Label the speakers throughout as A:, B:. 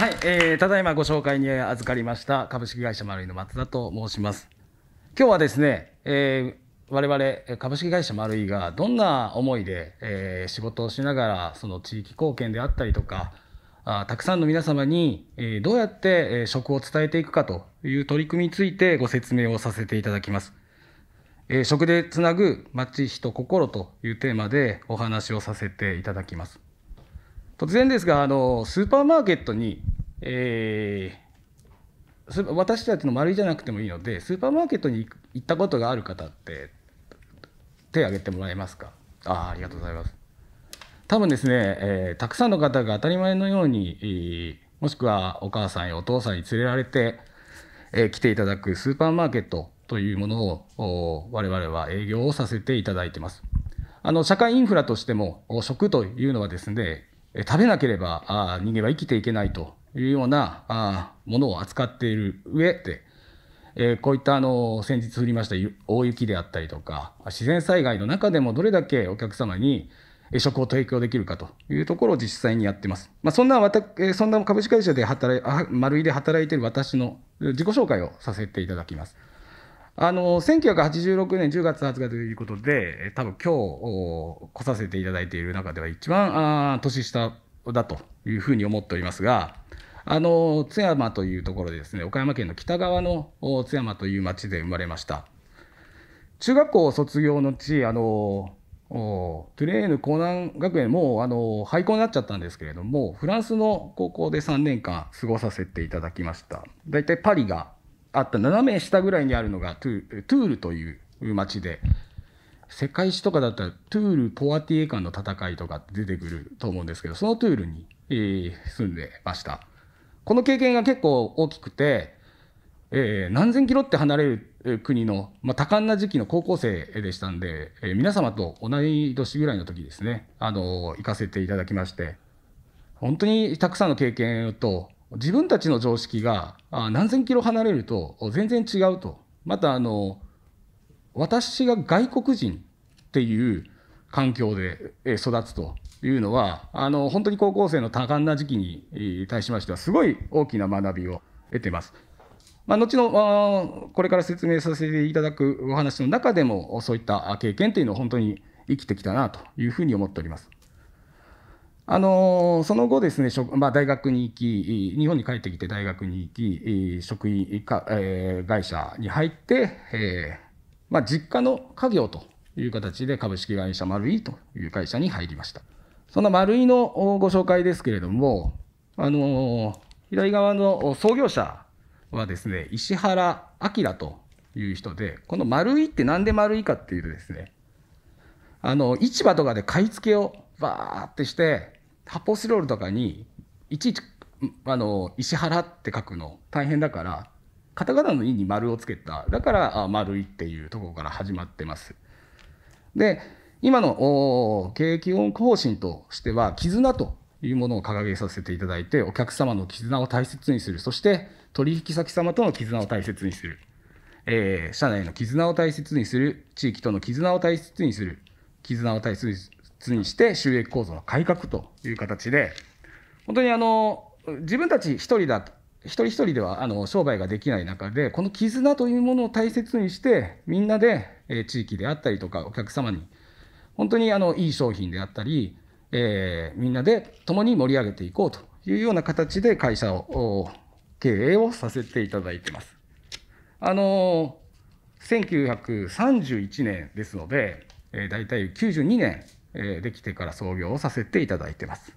A: はい、えー、ただいまご紹介に預かりました株式会社マルイの松田と申します。今日はですね、えー、我々株式会社マルイがどんな思いで、えー、仕事をしながらその地域貢献であったりとかあたくさんの皆様に、えー、どうやって、えー、職を伝えていくかという取り組みについてご説明をさせていただきます。えー、食でつなぐ町人心というテーマでお話をさせていただきます。突然ですが、あのスーパーマーケットに、えー、私たちの丸いじゃなくてもいいので、スーパーマーケットに行ったことがある方って、手を挙げてもらえますか。あありがとうございます。多分ですね、えー、たくさんの方が当たり前のように、えー、もしくはお母さんやお父さんに連れられて、えー、来ていただくスーパーマーケットというものを我々は営業をさせていただいてます。あの社会インフラとしても食というのはですね食べなければ人間は生きていけないというようなものを扱っている上で、えこういったあの先日降りました大雪であったりとか自然災害の中でもどれだけお客様に食を提供できるかというところを実際にやってます。まあ、そんな私、そんな株式会社で働い、丸井で働いている私の自己紹介をさせていただきます。あの1986年10月20日ということで、多分今日来させていただいている中では一番あ年下だというふうに思っておりますが、あの津山というところですね、岡山県の北側の津山という町で生まれました。中学校卒業のち、あのトゥレーヌ江南学園、もうあの廃校になっちゃったんですけれども、フランスの高校で3年間過ごさせていただきました。たいパリがあった斜め下ぐらいにあるのがトゥトゥールという町で世界史とかだったらトゥール・ポワティエ間の戦いとか出てくると思うんですけどそのトゥールに、えー、住んでましたこの経験が結構大きくて、えー、何千キロって離れる国の、まあ、多感な時期の高校生でしたんで、えー、皆様と同い年ぐらいの時ですね、あのー、行かせていただきまして本当にたくさんの経験と自分たちの常識が何千キロ離れると全然違うと。またあの、私が外国人っていう環境で育つというのは、あの、本当に高校生の多感な時期に対しましては、すごい大きな学びを得てます。まあ、後のこれから説明させていただくお話の中でもそういった経験というのを本当に生きてきたなというふうに思っております。あのその後ですね、まあ、大学に行き、日本に帰ってきて大学に行き、職員か、えー、会社に入って、えーまあ、実家の家業という形で株式会社丸井という会社に入りました。その丸井のご紹介ですけれども、あの左側の創業者はですね、石原明という人で、この丸井ってなんで丸井かっていうとですね、あの市場とかで買い付けをバーってして、発泡スロールとかにいちいちあの石原って書くの大変だからカタカナの「意に丸をつけただから「丸い」っていうところから始まってます。で今の景気音方針としては絆というものを掲げさせていただいてお客様の絆を大切にするそして取引先様との絆を大切にする、えー、社内の絆を大切にする地域との絆を大切にする絆を大切にするつにして収益構造の改革という形で、本当にあの自分たち一人だと、一人一人ではあの商売ができない中で、この絆というものを大切にして、みんなで、え地域であったりとか、お客様に、本当にあのいい商品であったり、えみんなで共に盛り上げていこうというような形で会社を経営をさせていただいてます。あの1931年ですので、えー、大体92年えできてから創業をさせていただいてます。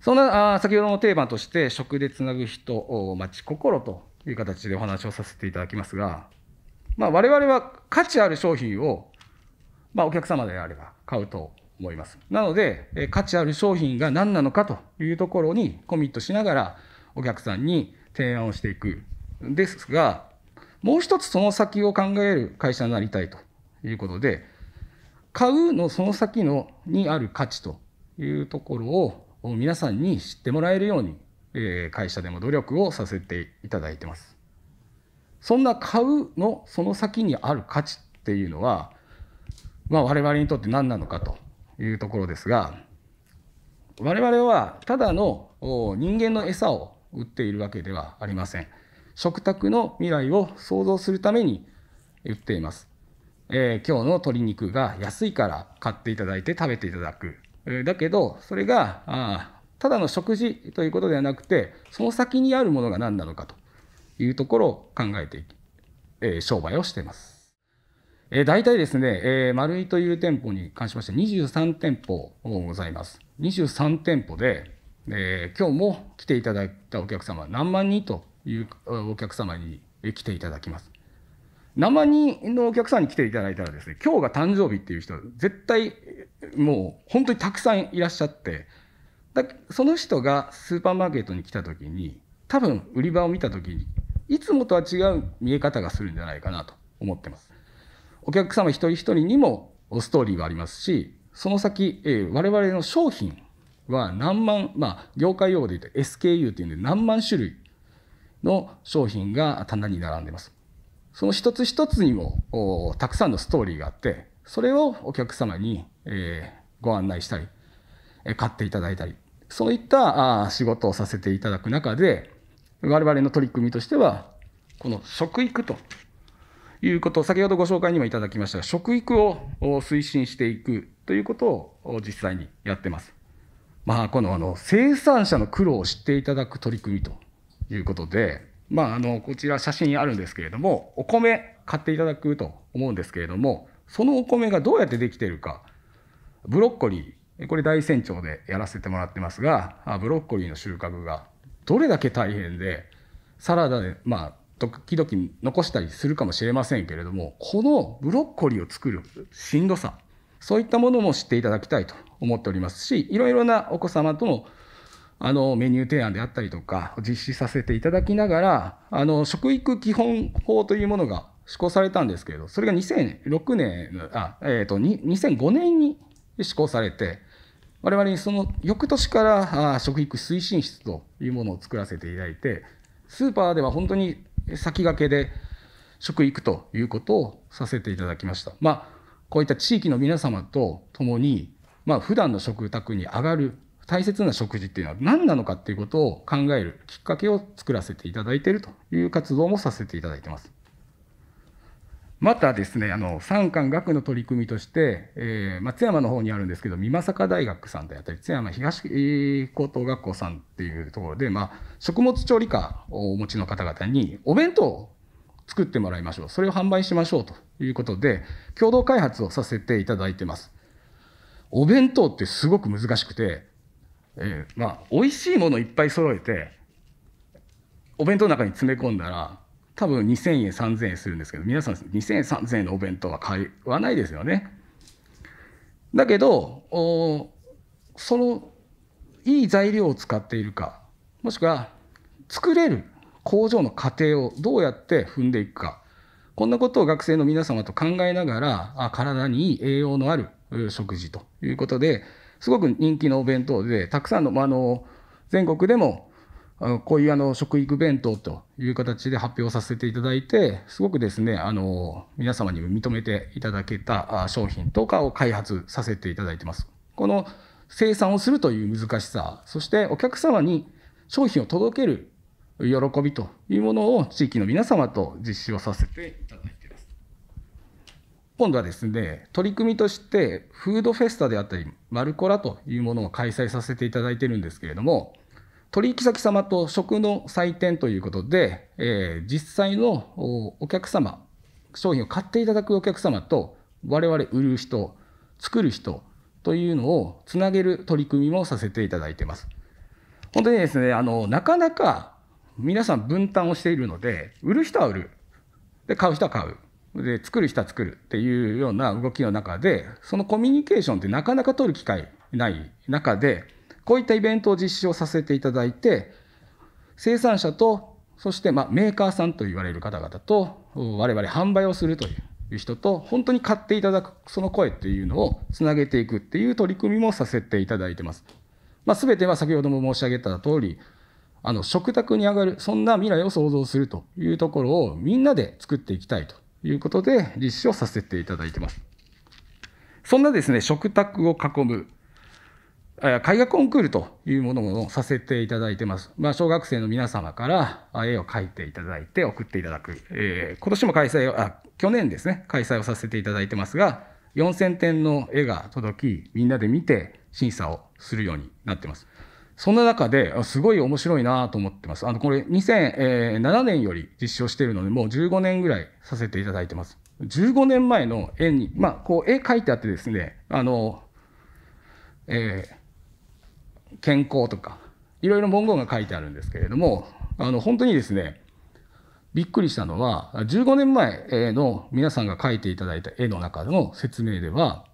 A: そんなあ先ほどのテーマとして「食でつなぐ人町心」という形でお話をさせていただきますが、まあ、我々は価値ある商品を、まあ、お客様であれば買うと思います。なので、え価値ある商品が何なのかというところにコミットしながらお客さんに提案をしていくんですが、もう一つその先を考える会社になりたいということで、買うのその先のにある価値というところを皆さんに知ってもらえるように、え会社でも努力をさせていただいてます。そんな買うのその先にある価値っていうのは、まあ、我々にとって何なのかというところですが我々はただの人間の餌を売っているわけではありません。食卓の未来を創造するために売っています。えー、今日の鶏肉が安いから買っていただいて食べていただく。だけど、それが、あただの食事ということではなくて、その先にあるものが何なのかというところを考えてえー、商売をしています。えー、大体ですね、えー、丸井という店舗に関しまして23店舗ございます。23店舗で、えー、今日も来ていただいたお客様、何万人というお客様に来ていただきます。生人のお客さんに来ていただいたらですね、今日が誕生日っていう人、絶対もう本当にたくさんいらっしゃって、だその人がスーパーマーケットに来た時に、多分売り場を見た時に、いつもとは違う見え方がするんじゃないかなと思ってます。お客様一人一人にもストーリーはありますし、その先、えー、我々の商品は何万、まあ、業界用語で言うと SKU ていうんで何万種類の商品が棚に並んでます。その一つ一つにもたくさんのストーリーがあって、それをお客様に、えご案内したり、買っていただいたり、そういったあ仕事をさせていただく中で、我々の取り組みとしては、この食育ということを、先ほどご紹介にもいただきましたが、食育を推進していくということを実際にやってます。まあ、このあの生産者の苦労を知っていただく取り組みということで、まあ、あのこちら写真あるんですけれどもお米買っていただくと思うんですけれどもそのお米がどうやってできてるかブロッコリーこれ大山町でやらせてもらってますがブロッコリーの収穫がどれだけ大変でサラダでまあ時々残したりするかもしれませんけれどもこのブロッコリーを作るしんどさそういったものも知っていただきたいと思っておりますしいろいろなお子様とのあのメニュー提案であったりとか実施させていただきながらあの食育基本法というものが施行されたんですけれどそれが2006年あ、えーと、2005年に施行されて我々にその翌年から食育推進室というものを作らせていただいてスーパーでは本当に先駆けで食育ということをさせていただきました。まあ、こういった地域の皆様と共に、まあ、普段の食卓に上がる大切な食事っていうのは何なのかっていうことを考えるきっかけを作らせていただいているという活動もさせていただいてます。またですね、あの、産官学の取り組みとして、えー、松山の方にあるんですけど、美作大学さんであったり、津山東高等学校さんっていうところで、まあ、食物調理科をお持ちの方々に、お弁当を作ってもらいましょう。それを販売しましょうということで、共同開発をさせていただいてます。お弁当ってすごく難しくて、えー、まあ美味しいものいっぱい揃えてお弁当の中に詰め込んだら多分2,000円3,000円するんですけど皆さん2,000円3,000円のお弁当は買わないですよね。だけどおそのいい材料を使っているかもしくは作れる工場の過程をどうやって踏んでいくかこんなことを学生の皆様と考えながらあ体にいい栄養のある食事ということですごく人気のお弁当で、たくさんの、あの、全国でも、あのこういうあの食育弁当という形で発表させていただいて、すごくですね、あの皆様にも認めていただけた商品とかを開発させていただいてます。この生産をするという難しさ、そしてお客様に商品を届ける喜びというものを地域の皆様と実施をさせていただいて今度はですね、取り組みとして、フードフェスタであったり、マルコラというものを開催させていただいているんですけれども、取引先様と食の祭典ということで、えー、実際のお客様、商品を買っていただくお客様と、我々売る人、作る人というのをつなげる取り組みもさせていただいています。本当にですね、あの、なかなか皆さん分担をしているので、売る人は売る。で、買う人は買う。で作る人は作るっていうような動きの中でそのコミュニケーションってなかなか取る機会ない中でこういったイベントを実施をさせていただいて生産者とそしてまあメーカーさんと言われる方々と我々販売をするという人と本当に買っていただくその声っていうのをつなげていくっていう取り組みもさせていただいてます。まあ、全ては先ほども申し上げた通りあの食卓に上がるそんな未来を創造するというところをみんなで作っていきたいということで施をさせていただいてます。そんなですね、食卓を囲む、絵画コンクールというものをさせていただいてます。まあ、小学生の皆様から絵を描いていただいて送っていただく。えー、今年も開催あ、去年ですね、開催をさせていただいてますが、4000点の絵が届き、みんなで見て審査をするようになってます。そんな中ですごい面白いなと思ってます。あのこれ2007年より実証しているのでもう15年ぐらいさせていただいてます。15年前の絵に、まあ、こう絵描いてあってですねあの、えー、健康とかいろいろ文言が書いてあるんですけれどもあの本当にですねびっくりしたのは15年前の皆さんが描いていただいた絵の中の説明では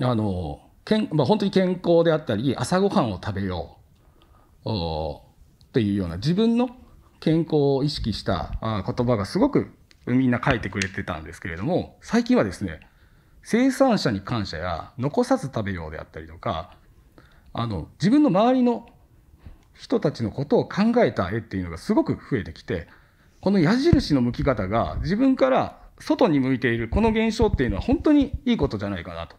A: あのけん、まあ、本当に健康であったり朝ごはんを食べようっていうような自分の健康を意識した言葉がすごくみんな書いてくれてたんですけれども最近はですね生産者に感謝や残さず食べようであったりとかあの自分の周りの人たちのことを考えた絵っていうのがすごく増えてきてこの矢印の向き方が自分から外に向いているこの現象っていうのは本当にいいことじゃないかなと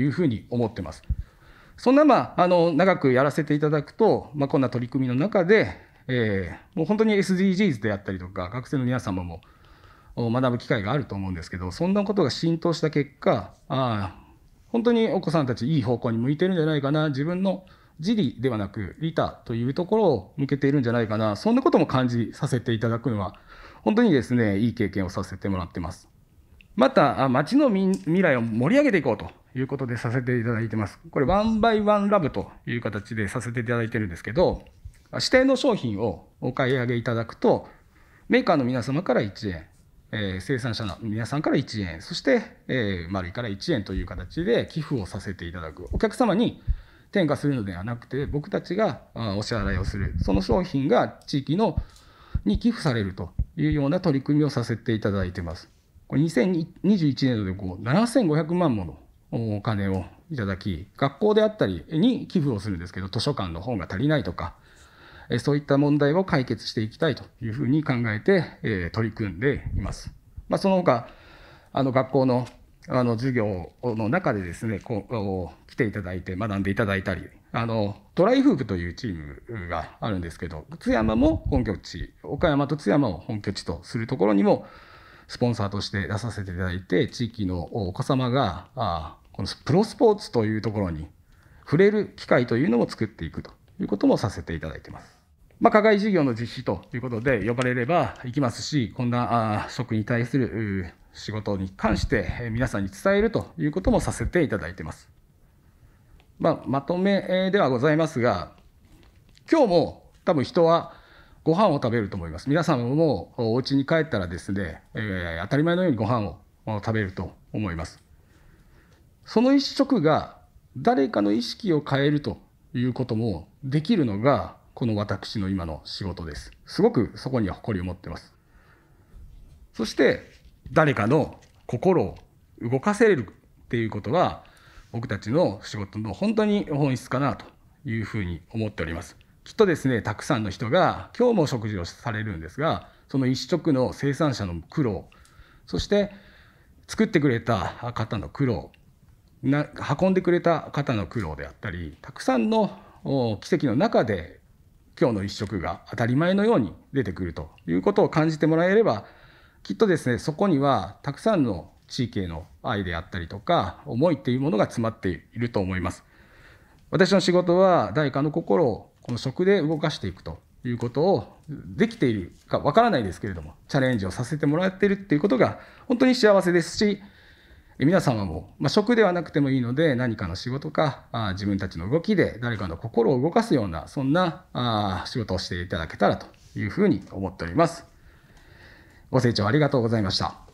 A: いうふうに思ってます。そんな、まあ、あの長くやらせていただくと、まあ、こんな取り組みの中で、えー、もう本当に SDGs であったりとか学生の皆様も学ぶ機会があると思うんですけどそんなことが浸透した結果あ本当にお子さんたちいい方向に向いてるんじゃないかな自分の自利ではなく利他というところを向けているんじゃないかなそんなことも感じさせていただくのは本当にですねいい経験をさせてもらってます。また町の未来を盛り上げていこうということでさせていただいてます。これ、ワンバイワンラブという形でさせていただいてるんですけど、指定の商品をお買い上げいただくと、メーカーの皆様から1円、えー、生産者の皆さんから1円、そして、えー、丸いから1円という形で寄付をさせていただく。お客様に転嫁するのではなくて、僕たちがお支払いをする。その商品が地域のに寄付されるというような取り組みをさせていただいてます。これ2021年度でこう7500万ものお金をいただき学校であったりに寄付をするんですけど図書館の本が足りないとかそういった問題を解決していきたいというふうに考えて、え取り組んでいます。まあ、その他あの学校のあの授業の中でですねこう来ていただいて学んでいただいたりあのトライフープというチームがあるんですけど津山も本拠地岡山と津山を本拠地とするところにもスポンサーとして出させていただいて、地域のお子様が、あこのプロスポーツというところに触れる機会というのも作っていくということもさせていただいてます。まあ、課外事業の実施ということで呼ばれれば行きますし、こんな職に対する仕事に関して皆さんに伝えるということもさせていただいてます。まあ、まとめではございますが、今日も多分人はご飯を食べると思います。皆さんもお家に帰ったらですね、えー、当たり前のようにご飯を食べると思います。その一食が誰かの意識を変えるということもできるのがこの私の今の仕事です。すごくそこには誇りを持ってます。そして誰かの心を動かせるっていうことは僕たちの仕事の本当に本質かなというふうに思っております。きっとですねたくさんの人が今日も食事をされるんですがその一食の生産者の苦労そして作ってくれた方の苦労な運んでくれた方の苦労であったりたくさんの奇跡の中で今日の一食が当たり前のように出てくるということを感じてもらえればきっとですねそこにはたくさんの地域への愛であったりとか思いっていうものが詰まっていると思います。私の仕事は誰かの心をこの食で動かしていくということをできているかわからないですけれどもチャレンジをさせてもらってるっていうことが本当に幸せですし皆様も、まあ、食ではなくてもいいので何かの仕事かあ自分たちの動きで誰かの心を動かすようなそんなあ仕事をしていただけたらというふうに思っております。ご清聴ありがとうございました。